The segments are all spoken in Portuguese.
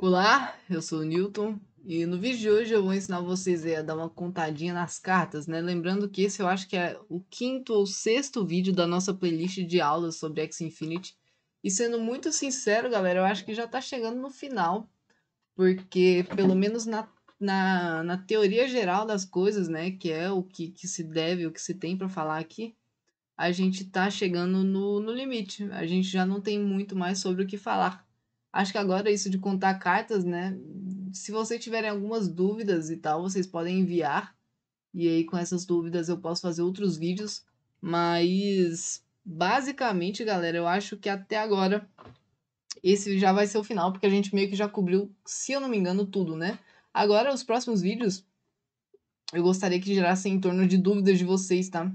Olá, eu sou o Newton e no vídeo de hoje eu vou ensinar vocês a dar uma contadinha nas cartas, né? Lembrando que esse eu acho que é o quinto ou sexto vídeo da nossa playlist de aulas sobre X Infinity. E sendo muito sincero, galera, eu acho que já tá chegando no final, porque pelo menos na, na, na teoria geral das coisas, né, que é o que, que se deve, o que se tem para falar aqui, a gente tá chegando no, no limite. A gente já não tem muito mais sobre o que falar. Acho que agora isso de contar cartas, né? Se vocês tiverem algumas dúvidas e tal, vocês podem enviar. E aí, com essas dúvidas, eu posso fazer outros vídeos. Mas, basicamente, galera, eu acho que até agora esse já vai ser o final, porque a gente meio que já cobriu, se eu não me engano, tudo, né? Agora, os próximos vídeos, eu gostaria que gerassem em torno de dúvidas de vocês, tá?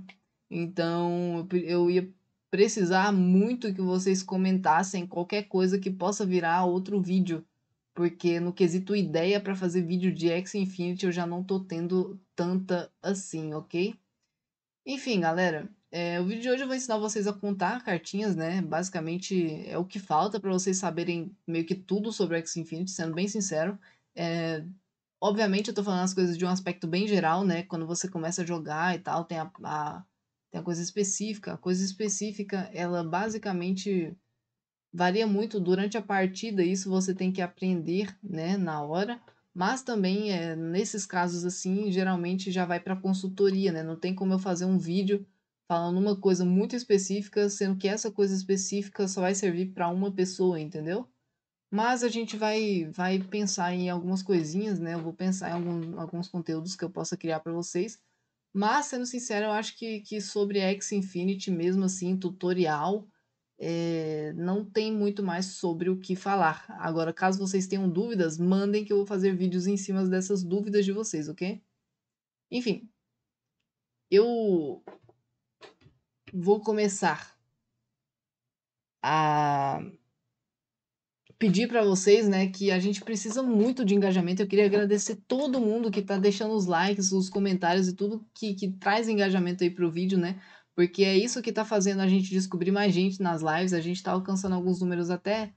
Então, eu, eu ia precisar muito que vocês comentassem qualquer coisa que possa virar outro vídeo, porque no quesito ideia para fazer vídeo de X Infinity eu já não tô tendo tanta assim, ok? Enfim, galera, é, o vídeo de hoje eu vou ensinar vocês a contar cartinhas, né? Basicamente é o que falta para vocês saberem meio que tudo sobre X Infinity, sendo bem sincero. É, obviamente eu tô falando as coisas de um aspecto bem geral, né? Quando você começa a jogar e tal, tem a, a tem a coisa específica. A coisa específica, ela basicamente varia muito durante a partida, isso você tem que aprender, né, na hora. Mas também, é, nesses casos assim, geralmente já vai para consultoria, né? Não tem como eu fazer um vídeo falando uma coisa muito específica, sendo que essa coisa específica só vai servir para uma pessoa, entendeu? Mas a gente vai, vai pensar em algumas coisinhas, né? Eu vou pensar em algum, alguns conteúdos que eu possa criar para vocês mas, sendo sincero, eu acho que, que sobre X Infinity, mesmo assim, tutorial, é, não tem muito mais sobre o que falar. Agora, caso vocês tenham dúvidas, mandem que eu vou fazer vídeos em cima dessas dúvidas de vocês, ok? Enfim, eu vou começar a pedir para vocês, né, que a gente precisa muito de engajamento. Eu queria agradecer todo mundo que está deixando os likes, os comentários e tudo que, que traz engajamento aí pro vídeo, né? Porque é isso que está fazendo a gente descobrir mais gente nas lives. A gente está alcançando alguns números até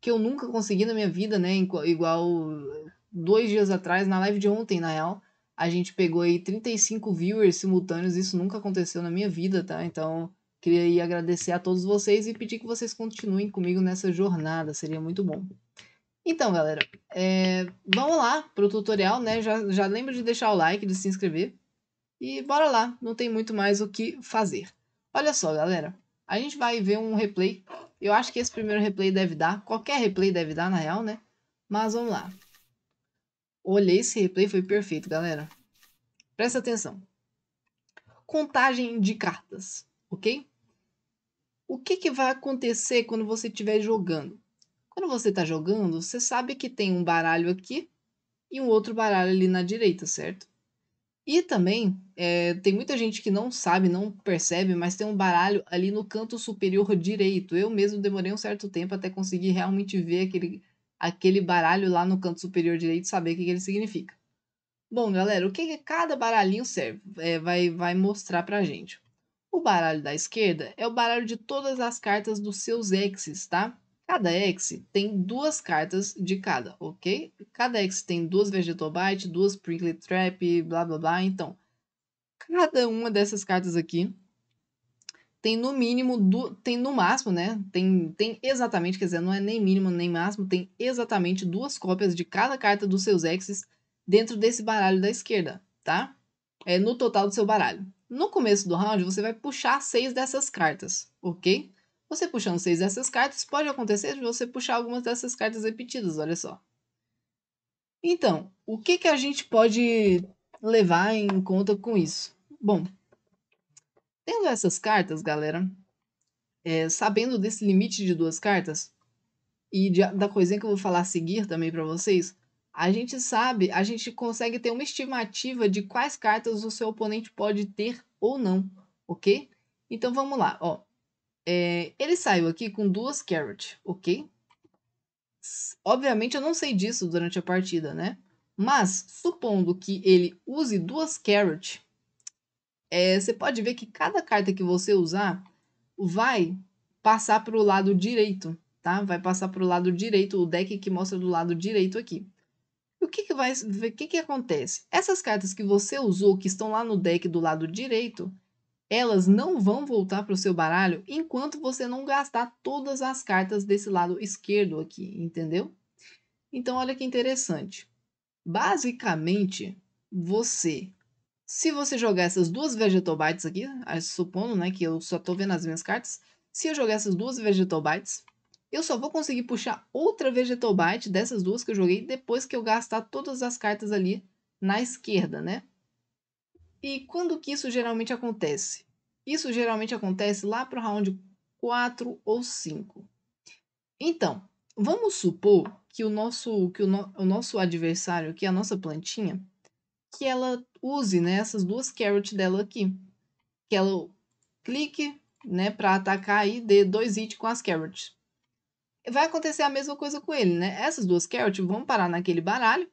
que eu nunca consegui na minha vida, né? Igual dois dias atrás, na live de ontem, na real, a gente pegou aí 35 viewers simultâneos. Isso nunca aconteceu na minha vida, tá? Então Queria aí agradecer a todos vocês e pedir que vocês continuem comigo nessa jornada, seria muito bom. Então, galera, é, vamos lá pro tutorial, né? Já, já lembra de deixar o like, de se inscrever. E bora lá, não tem muito mais o que fazer. Olha só, galera, a gente vai ver um replay. Eu acho que esse primeiro replay deve dar, qualquer replay deve dar, na real, né? Mas vamos lá. Olhei esse replay, foi perfeito, galera. Presta atenção. Contagem de cartas, ok? O que, que vai acontecer quando você estiver jogando? Quando você está jogando, você sabe que tem um baralho aqui e um outro baralho ali na direita, certo? E também, é, tem muita gente que não sabe, não percebe, mas tem um baralho ali no canto superior direito. Eu mesmo demorei um certo tempo até conseguir realmente ver aquele, aquele baralho lá no canto superior direito e saber o que, que ele significa. Bom, galera, o que, que cada baralhinho serve? É, vai, vai mostrar pra gente. O baralho da esquerda é o baralho de todas as cartas dos seus exes, tá? Cada ex tem duas cartas de cada, ok? Cada ex tem duas Vegetobite, duas Prickly Trap, blá blá blá. Então, cada uma dessas cartas aqui tem no mínimo, du... tem no máximo, né? Tem, tem exatamente, quer dizer, não é nem mínimo nem máximo, tem exatamente duas cópias de cada carta dos seus exes dentro desse baralho da esquerda, tá? É no total do seu baralho. No começo do round, você vai puxar seis dessas cartas, ok? Você puxando seis dessas cartas, pode acontecer de você puxar algumas dessas cartas repetidas, olha só. Então, o que, que a gente pode levar em conta com isso? Bom, tendo essas cartas, galera, é, sabendo desse limite de duas cartas, e de, da coisinha que eu vou falar a seguir também para vocês, a gente sabe, a gente consegue ter uma estimativa de quais cartas o seu oponente pode ter ou não, ok? Então vamos lá, ó. É, ele saiu aqui com duas Carrot, ok? Obviamente eu não sei disso durante a partida, né? Mas, supondo que ele use duas Carrot, é, você pode ver que cada carta que você usar vai passar para o lado direito, tá? Vai passar para o lado direito, o deck que mostra do lado direito aqui que, que vai, o que, que acontece? Essas cartas que você usou, que estão lá no deck do lado direito, elas não vão voltar para o seu baralho enquanto você não gastar todas as cartas desse lado esquerdo aqui, entendeu? Então, olha que interessante. Basicamente, você, se você jogar essas duas Vegetobites aqui, ah, supondo né, que eu só estou vendo as minhas cartas, se eu jogar essas duas Vegetobites, eu só vou conseguir puxar outra Bite dessas duas que eu joguei depois que eu gastar todas as cartas ali na esquerda, né? E quando que isso geralmente acontece? Isso geralmente acontece lá para o round 4 ou 5. Então, vamos supor que o nosso, que o, no, o nosso adversário aqui, a nossa plantinha, que ela use né, essas duas carrots dela aqui. Que ela clique né, para atacar e dê dois hits com as carrots vai acontecer a mesma coisa com ele, né? Essas duas Carrot tipo, vão parar naquele baralho,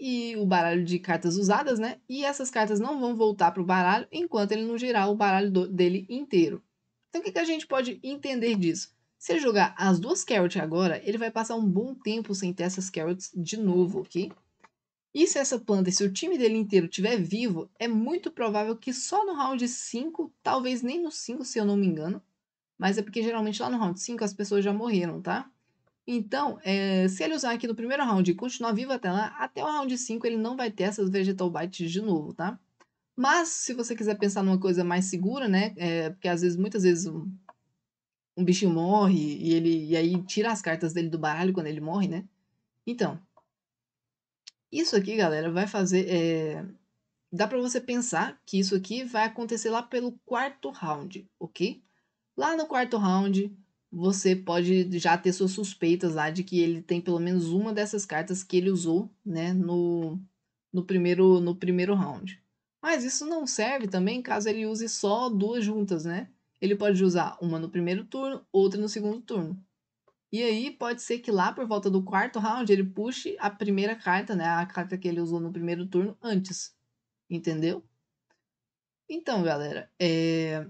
e o baralho de cartas usadas, né? E essas cartas não vão voltar para o baralho enquanto ele não girar o baralho do, dele inteiro. Então, o que, que a gente pode entender disso? Se ele jogar as duas Carrot agora, ele vai passar um bom tempo sem ter essas Carrots de novo, ok? E se essa planta, se o time dele inteiro tiver vivo, é muito provável que só no round 5, talvez nem no 5 se eu não me engano, mas é porque geralmente lá no round 5 as pessoas já morreram, tá? Então, é, se ele usar aqui no primeiro round e continuar vivo até lá, até o round 5 ele não vai ter essas Vegetal Bites de novo, tá? Mas, se você quiser pensar numa coisa mais segura, né? É, porque às vezes, muitas vezes, um, um bichinho morre e ele e aí tira as cartas dele do baralho quando ele morre, né? Então, isso aqui, galera, vai fazer. É... Dá para você pensar que isso aqui vai acontecer lá pelo quarto round, ok? Lá no quarto round, você pode já ter suas suspeitas lá de que ele tem pelo menos uma dessas cartas que ele usou, né, no, no, primeiro, no primeiro round. Mas isso não serve também caso ele use só duas juntas, né? Ele pode usar uma no primeiro turno, outra no segundo turno. E aí pode ser que lá por volta do quarto round ele puxe a primeira carta, né, a carta que ele usou no primeiro turno antes. Entendeu? Então, galera, é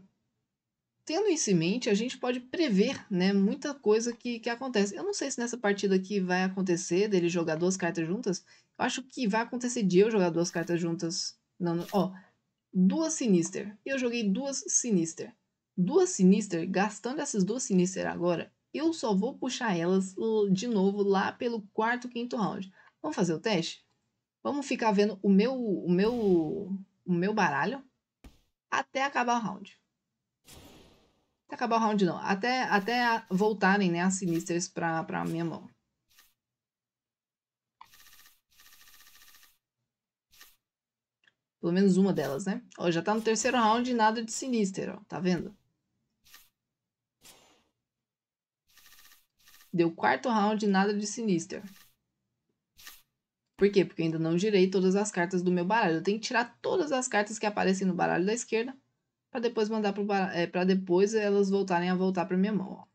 tendo isso em mente, a gente pode prever né, muita coisa que, que acontece. Eu não sei se nessa partida aqui vai acontecer dele jogar duas cartas juntas. Eu acho que vai acontecer de eu jogar duas cartas juntas. Não, não. Ó, duas Sinister. Eu joguei duas Sinister. Duas Sinister, gastando essas duas Sinister agora, eu só vou puxar elas de novo lá pelo quarto, quinto round. Vamos fazer o teste? Vamos ficar vendo o meu, o meu, o meu baralho até acabar o round. Até acabar o round, não. Até, até voltarem né, as sinistras pra, pra minha mão. Pelo menos uma delas, né? Ó, já tá no terceiro round e nada de sinister, ó. Tá vendo? Deu quarto round e nada de sinister. Por quê? Porque eu ainda não girei todas as cartas do meu baralho. Eu tenho que tirar todas as cartas que aparecem no baralho da esquerda para depois mandar para é, para depois elas voltarem a voltar para minha mão. Ó.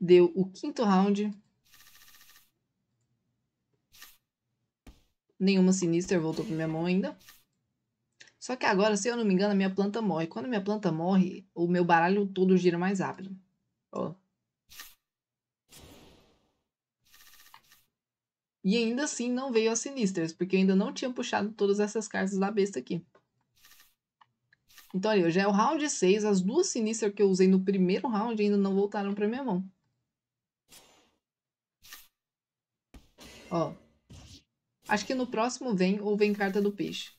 Deu o quinto round. Nenhuma sinistra voltou para minha mão ainda. Só que agora, se eu não me engano, a minha planta morre. Quando minha planta morre, o meu baralho todo gira mais rápido. Ó. Oh. E ainda assim não veio a sinistras, porque eu ainda não tinha puxado todas essas cartas da besta aqui. Então olha, já é o round 6, as duas sinistras que eu usei no primeiro round ainda não voltaram para minha mão. Ó, acho que no próximo vem ou vem carta do peixe.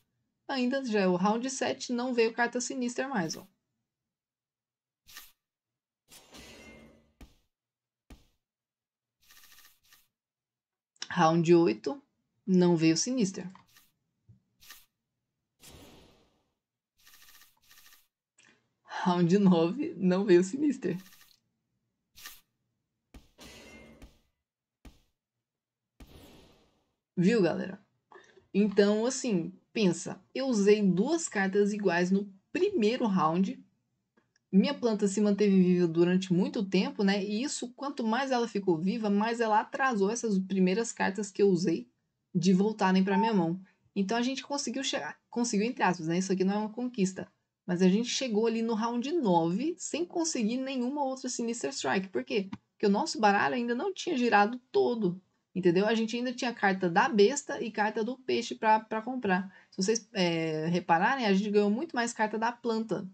Ainda já é o round 7, não veio carta sinistra mais, ó. Round 8, não veio Sinister. Round 9, não veio Sinister. Viu, galera? Então, assim, pensa, eu usei duas cartas iguais no primeiro round minha planta se manteve viva durante muito tempo, né? E isso, quanto mais ela ficou viva, mais ela atrasou essas primeiras cartas que eu usei de voltarem para minha mão. Então a gente conseguiu chegar, conseguiu entre aspas, né? Isso aqui não é uma conquista, mas a gente chegou ali no round 9 sem conseguir nenhuma outra Sinister Strike. Por quê? Porque o nosso baralho ainda não tinha girado todo, entendeu? A gente ainda tinha carta da besta e carta do peixe para comprar. Se vocês é, repararem, a gente ganhou muito mais carta da planta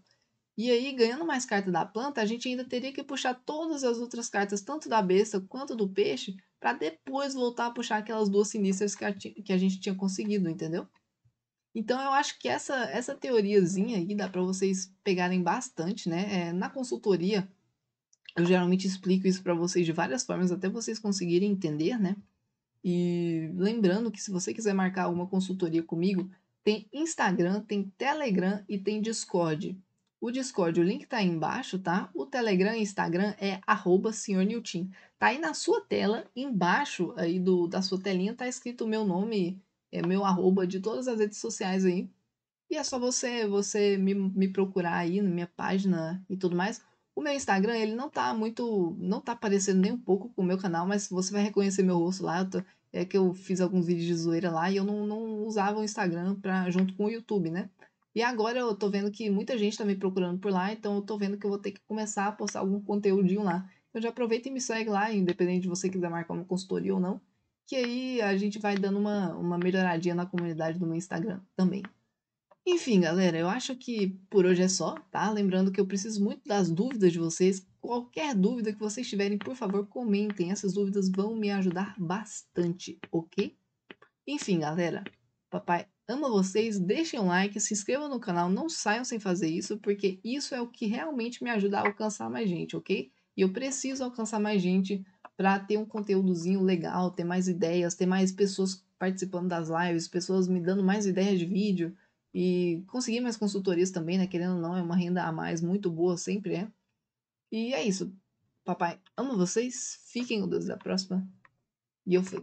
e aí, ganhando mais carta da planta, a gente ainda teria que puxar todas as outras cartas, tanto da besta quanto do peixe, para depois voltar a puxar aquelas duas sinistras que a, que a gente tinha conseguido, entendeu? Então eu acho que essa essa teoriazinha aí dá para vocês pegarem bastante, né? É, na consultoria eu geralmente explico isso para vocês de várias formas até vocês conseguirem entender, né? E lembrando que se você quiser marcar alguma consultoria comigo, tem Instagram, tem Telegram e tem Discord o Discord, o link está aí embaixo, tá? O Telegram e Instagram é arroba Tá aí na sua tela, embaixo aí do, da sua telinha, tá escrito o meu nome, é meu arroba de todas as redes sociais aí. E é só você você me, me procurar aí na minha página e tudo mais. O meu Instagram, ele não tá muito. não tá parecendo nem um pouco com o meu canal, mas você vai reconhecer meu rosto lá. Tô, é que eu fiz alguns vídeos de zoeira lá e eu não, não usava o Instagram pra, junto com o YouTube, né? E agora eu tô vendo que muita gente tá me procurando por lá, então eu tô vendo que eu vou ter que começar a postar algum conteúdinho lá. Então já aproveita e me segue lá, independente de você quiser marcar uma consultoria ou não, que aí a gente vai dando uma, uma melhoradinha na comunidade do meu Instagram também. Enfim, galera, eu acho que por hoje é só, tá? Lembrando que eu preciso muito das dúvidas de vocês. Qualquer dúvida que vocês tiverem, por favor, comentem. Essas dúvidas vão me ajudar bastante, ok? Enfim, galera, papai Amo vocês, deixem um like, se inscrevam no canal, não saiam sem fazer isso, porque isso é o que realmente me ajuda a alcançar mais gente, ok? E eu preciso alcançar mais gente para ter um conteúdozinho legal, ter mais ideias, ter mais pessoas participando das lives, pessoas me dando mais ideias de vídeo e conseguir mais consultorias também, né? Querendo ou não, é uma renda a mais muito boa, sempre é. E é isso. Papai, amo vocês, fiquem com Deus da próxima. E eu fui.